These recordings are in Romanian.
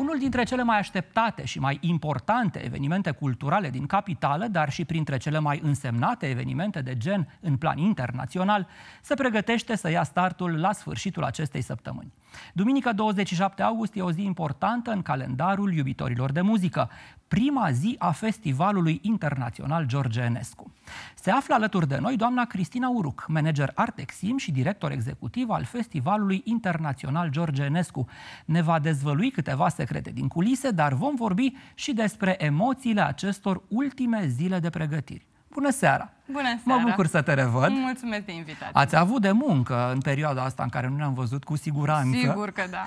unul dintre cele mai așteptate și mai importante evenimente culturale din capitală, dar și printre cele mai însemnate evenimente de gen în plan internațional, se pregătește să ia startul la sfârșitul acestei săptămâni. Duminica 27 august e o zi importantă în calendarul iubitorilor de muzică, prima zi a Festivalului Internațional George Enescu. Se află alături de noi doamna Cristina Uruc, manager Artexim și director executiv al Festivalului Internațional George Enescu. Ne va dezvălui câteva secrete din culise, dar vom vorbi și despre emoțiile acestor ultime zile de pregătiri. Bună seara! Bună seara! Mă bucur să te revăd. Mulțumesc de invitație. Ați avut de muncă în perioada asta în care nu ne-am văzut cu siguranță. Sigur că da.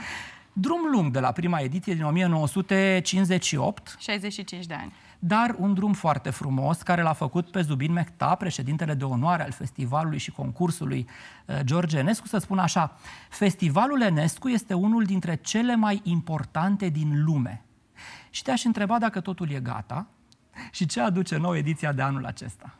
Drum lung de la prima ediție din 1958. 65 de ani dar un drum foarte frumos care l-a făcut pe Zubin Mehta, președintele de onoare al festivalului și concursului uh, George Enescu, să spun așa, festivalul Enescu este unul dintre cele mai importante din lume. Și te-aș întreba dacă totul e gata și ce aduce nouă ediția de anul acesta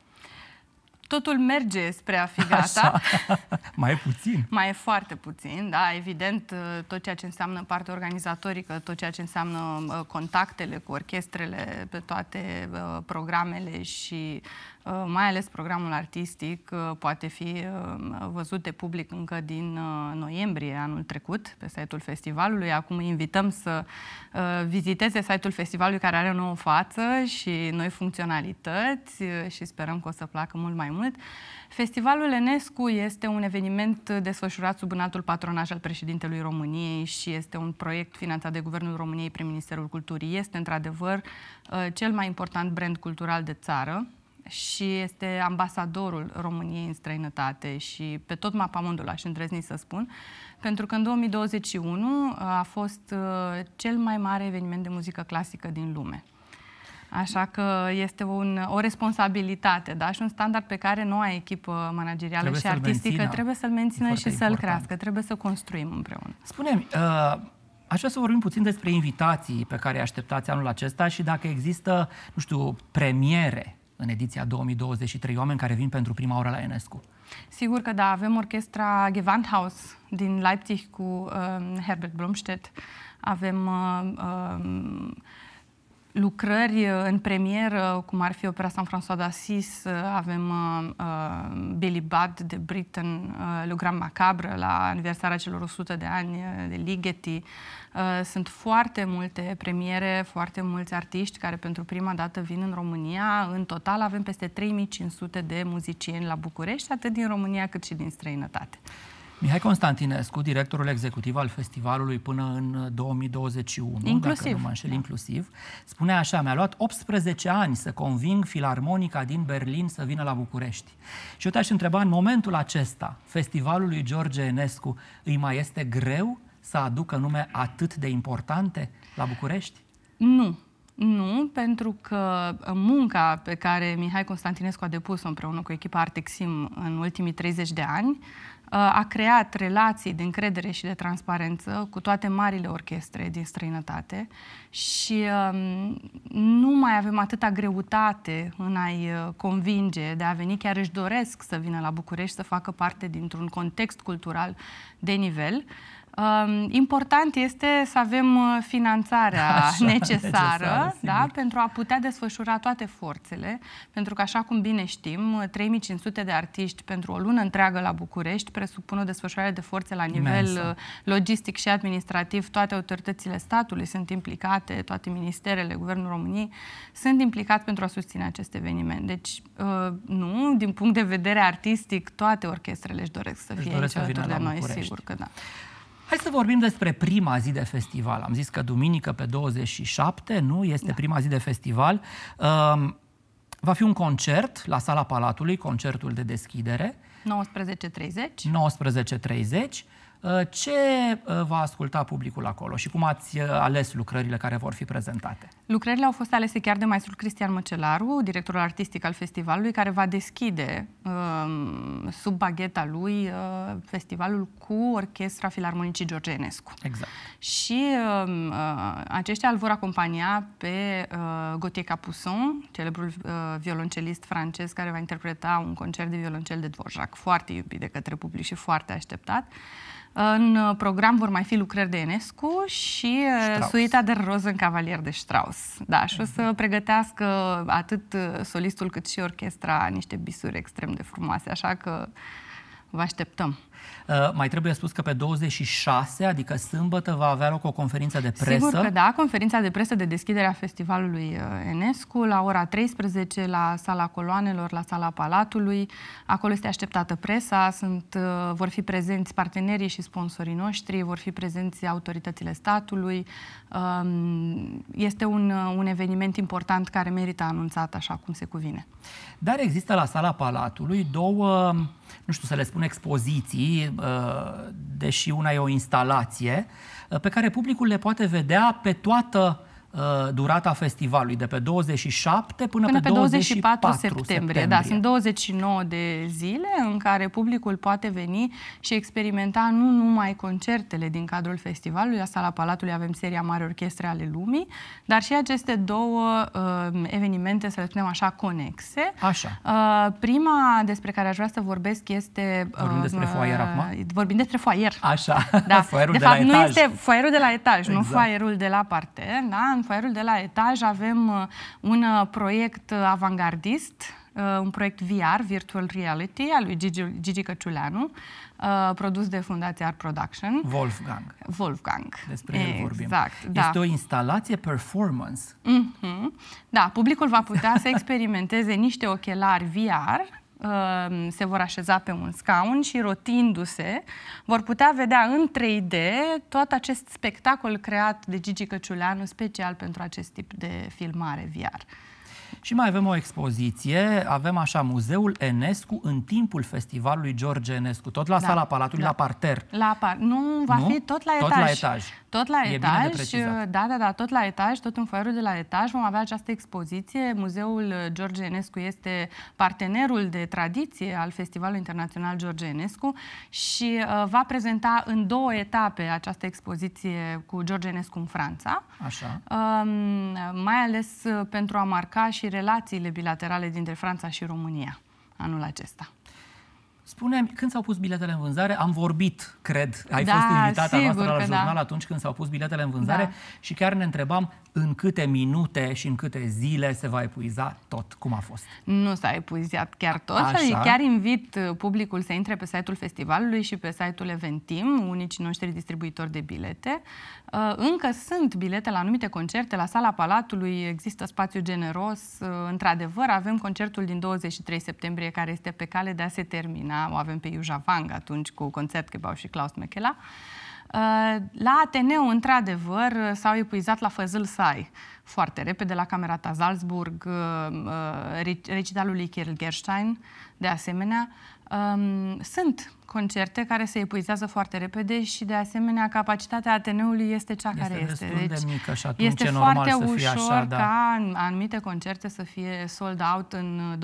totul merge spre a fi gata. Așa. Mai e puțin. Mai e foarte puțin, da, evident, uh, tot ceea ce înseamnă partea organizatorică, tot ceea ce înseamnă uh, contactele cu orchestrele, pe toate uh, programele și Uh, mai ales programul artistic uh, poate fi uh, văzut de public încă din noiembrie anul trecut pe site-ul festivalului. Acum invităm să viziteze site-ul festivalului care are o nouă față și noi funcționalități și sperăm că o să placă mult mai mult. Festivalul Enescu este un eveniment desfășurat sub înaltul patronaj al președintelui României și este un proiect finanțat de Guvernul României prin Ministerul Culturii. Este într-adevăr cel mai important brand cultural de țară și este ambasadorul României în străinătate și pe tot mapamundul, aș îndrăzni să spun, pentru că în 2021 uh, a fost uh, cel mai mare eveniment de muzică clasică din lume. Așa că este un, o responsabilitate da? și un standard pe care noua echipă managerială trebuie și artistică mențină. trebuie să-l mențină Foarte și să-l crească. Trebuie să construim împreună. Spune-mi, uh, aș vrea să vorbim puțin despre invitații pe care îi așteptați anul acesta și dacă există, nu știu, premiere în ediția 2023, oameni care vin pentru prima oară la Enescu. Sigur că da, avem orchestra Gewandhaus din Leipzig cu uh, Herbert Blomstedt, avem uh, uh, lucrări uh, în premieră, cum ar fi opera San François d'Assis, uh, avem uh, uh, Billy Budd de Britain, uh, Le Grand Macabre la aniversarea celor 100 de ani de Ligeti. Uh, sunt foarte multe premiere, foarte mulți artiști care pentru prima dată vin în România. În total avem peste 3500 de muzicieni la București, atât din România cât și din străinătate. Mihai Constantinescu, directorul executiv al festivalului până în 2021, uh, inclusiv. dacă nu mă înșel, da. inclusiv, spune așa, mi-a luat 18 ani să conving filarmonica din Berlin să vină la București. Și eu te-aș întreba, în momentul acesta, festivalului George Enescu îi mai este greu să aducă nume atât de importante la București? Nu, nu, pentru că uh, munca pe care Mihai Constantinescu a depus-o împreună cu echipa Artexim în ultimii 30 de ani uh, a creat relații de încredere și de transparență cu toate marile orchestre din străinătate și um, nu mai avem atâta greutate în a-i uh, convinge de a veni, chiar își doresc să vină la București să facă parte dintr-un context cultural de nivel. Important este să avem uh, finanțarea așa, necesară, necesară da, pentru a putea desfășura toate forțele, pentru că, așa cum bine știm, 3500 uh, de artiști pentru o lună întreagă la București presupun o desfășurare de forțe la nivel Imensă. Uh, logistic și administrativ. Toate autoritățile statului sunt implicate, toate ministerele, Guvernul României sunt implicați pentru a susține acest eveniment. Deci, nu, din punct de vedere artistic, toate orchestrele își doresc să își fie doresc aici alături de noi, București. sigur că da. Hai să vorbim despre prima zi de festival. Am zis că duminică pe 27, nu? Este da. prima zi de festival. Um, va fi un concert la Sala Palatului, concertul de deschidere. 19.30. 19.30. Uh, ce uh, va asculta publicul acolo și cum ați uh, ales lucrările care vor fi prezentate? Lucrările au fost alese chiar de maestrul Cristian Măcelaru, directorul artistic al festivalului, care va deschide um, sub bagheta lui festivalul cu Orchestra Filarmonicii Georgenescu. Exact. Și um, aceștia îl vor acompania pe Gauthier Capuson, celebrul violoncelist francez care va interpreta un concert de violoncel de Dvorak, foarte iubit de către public și foarte așteptat. În uh, program vor mai fi lucrări de Enescu și uh, Strauss. suita de roz în cavalier de Strauss. Da, și o să pregătească atât uh, solistul cât și orchestra niște bisuri extrem de frumoase, așa că vă așteptăm. Uh, mai trebuie spus că pe 26, adică sâmbătă, va avea loc o conferință de presă. Sigur că da, conferința de presă de deschidere a festivalului uh, Enescu la ora 13 la sala coloanelor, la sala Palatului. Acolo este așteptată presa, sunt, uh, vor fi prezenți partenerii și sponsorii noștri, vor fi prezenți autoritățile statului. Um, este un, un eveniment important care merită anunțat așa cum se cuvine. Dar există la sala Palatului două, nu știu să le spun, expoziții Uh, deși, una e o instalație, uh, pe care publicul le poate vedea pe toată Uh, durata festivalului, de pe 27 până, până pe 24, 24 septembrie. septembrie. Da, sunt 29 de zile în care publicul poate veni și experimenta nu numai concertele din cadrul festivalului, asta la Palatului avem seria Mare Orchestre ale Lumii, dar și aceste două uh, evenimente, să le spunem așa, conexe. Așa. Uh, prima despre care aș vrea să vorbesc este... Uh, vorbim um, despre foaier uh, acum? Vorbim despre foaier. Așa, da. foaierul de, de fapt, la nu este foaierul de la etaj, exact. nu foaierul de la parter, da? faierul de la etaj avem uh, uh, uh, un proiect avangardist, un proiect VR, Virtual Reality, al lui Gigi, Gigi Căciuleanu, produs de Fundația Art Production. Wolfgang. Wolfgang. Despre el vorbim. Exact, da. Este o instalație performance. Mm-hmm. Da, publicul va putea să experimenteze niște ochelari VR uh, se vor așeza pe un scaun și rotindu-se vor putea vedea în 3D tot acest spectacol creat de Gigi Căciuleanu special pentru acest tip de filmare VR. Și mai avem o expoziție, avem așa Muzeul Enescu în timpul festivalului George Enescu, tot la da, sala Palatului, da. la parter. La par... Nu, va nu? fi tot la tot etaj. La etaj. Tot la e etaj, da, da, da, tot la etaj, tot în foaierul de la etaj vom avea această expoziție. Muzeul uh, George Enescu este partenerul de tradiție al Festivalului Internațional George Enescu și uh, va prezenta în două etape această expoziție cu George Enescu în Franța. Așa. Um, mai ales uh, pentru a marca și relațiile bilaterale dintre Franța și România anul acesta. Spune, când s-au pus biletele în vânzare, am vorbit, cred, ai da, fost invitata noastră la da. jurnal da. atunci când s-au pus biletele în vânzare da. și chiar ne întrebam în câte minute și în câte zile se va epuiza tot. Cum a fost? Nu s-a epuizat chiar tot. Așa. Adică chiar invit uh, publicul să intre pe site-ul festivalului și pe site-ul Eventim, unici noștri distribuitori de bilete. Uh, încă sunt bilete la anumite concerte, la sala Palatului există spațiu generos. Uh, într-adevăr, avem concertul din 23 septembrie care este pe cale de a se termina o avem pe Iuja Vang atunci cu concert Conceptgebau și Klaus Mechela. Uh, la Ateneu, într-adevăr, s-au epuizat la făzâl sai foarte repede la Camera ta Salzburg, uh, uh, recitalul lui Kirill Gerstein, de asemenea. Um, sunt concerte care se epuizează foarte repede și, de asemenea, capacitatea Ateneului este cea este care este. Deci, de mică și atunci este foarte să fie ușor așa, da. ca anumite concerte să fie sold out în 24-48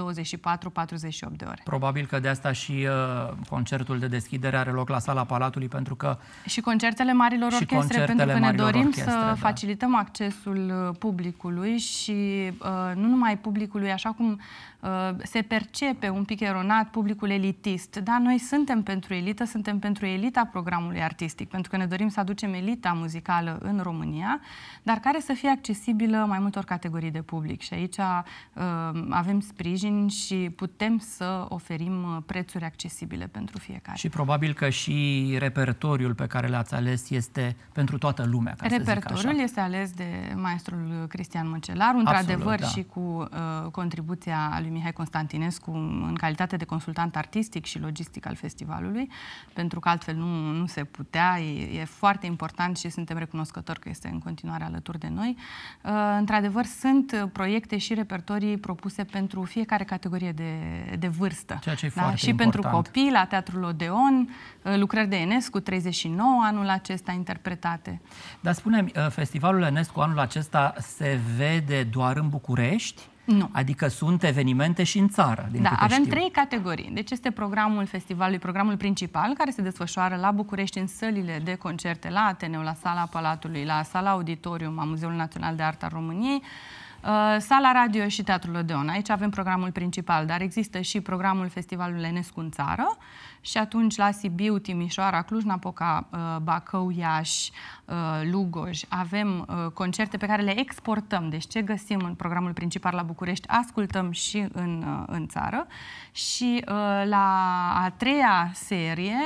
de ore. Probabil că de asta și uh, concertul de deschidere are loc la sala Palatului, pentru că... Și concertele marilor orchestre, pentru că ne dorim orchestre, să da. facilităm accesul public uh, publicului și uh, nu numai publicului, așa cum Uh, se percepe un pic eronat publicul elitist, dar noi suntem pentru elită, suntem pentru elita programului artistic, pentru că ne dorim să aducem elita muzicală în România, dar care să fie accesibilă mai multor categorii de public. Și aici uh, avem sprijin și putem să oferim uh, prețuri accesibile pentru fiecare. Și probabil că și repertoriul pe care l-ați ales este pentru toată lumea. Ca repertoriul este ales de maestrul Cristian Măcelar, într-adevăr da. și cu uh, contribuția lui lui Mihai Constantinescu în calitate de consultant artistic și logistic al festivalului, pentru că altfel nu, nu se putea. E, e foarte important și suntem recunoscători că este în continuare alături de noi. Uh, într-adevăr, sunt proiecte și repertorii propuse pentru fiecare categorie de, de vârstă. Ceea ce e da? foarte Și important. pentru copii, la Teatrul Odeon, uh, lucrări de Enescu, 39 anul acesta interpretate. Dar spunem, uh, festivalul Enescu anul acesta se vede doar în București? Nu. Adică sunt evenimente și în țară, din da, câte avem știu. trei categorii. Deci este programul festivalului, programul principal, care se desfășoară la București în sălile de concerte, la Ateneu, la Sala Palatului, la Sala Auditorium a Muzeului Național de Artă a României, Uh, sala Radio și Teatrul Odeon. Aici avem programul principal, dar există și programul festivalului Enescu în țară și atunci la Sibiu, Timișoara, Cluj-Napoca, uh, Bacău, Iași, uh, Lugoj avem concerte pe care le exportăm. Deci ce găsim în programul principal la București, ascultăm și în, în țară. Și la a treia serie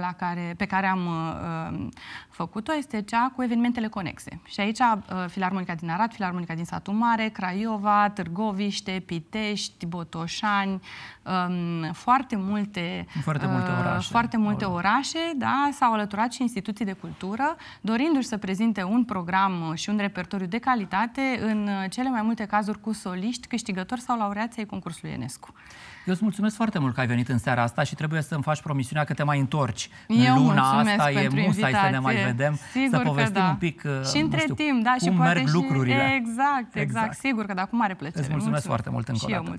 la care, pe care am um, făcut-o este cea cu evenimentele conexe. Și aici Filarmonica din Arad, Filarmonica din Satu Mare, Craiova, Târgoviște, Pitești, Botoșani, um, foarte multe, foarte multe uh, orașe, foarte multe orașe da, s-au alăturat și instituții de cultură, dorindu-și să prezinte un program și un repertoriu de calitate, în cele mai multe cazuri cu soliști, câștigători sau laureați ai concursului UNESCO. Eu îți mulțumesc foarte mult că ai venit în seara asta și trebuie să-mi faci promisiunea că te mai întorci. Eu Luna asta e musa să ne mai vedem, Sigur să povestim da. un pic și uh, între știu, timp, da, cum și merg și... lucrurile. Exact, exact. exact. Exact, sigur că da, cu mare plăcere. Îți mulțumesc, mulțumesc. foarte mult încă o dată. Și eu mulțumesc.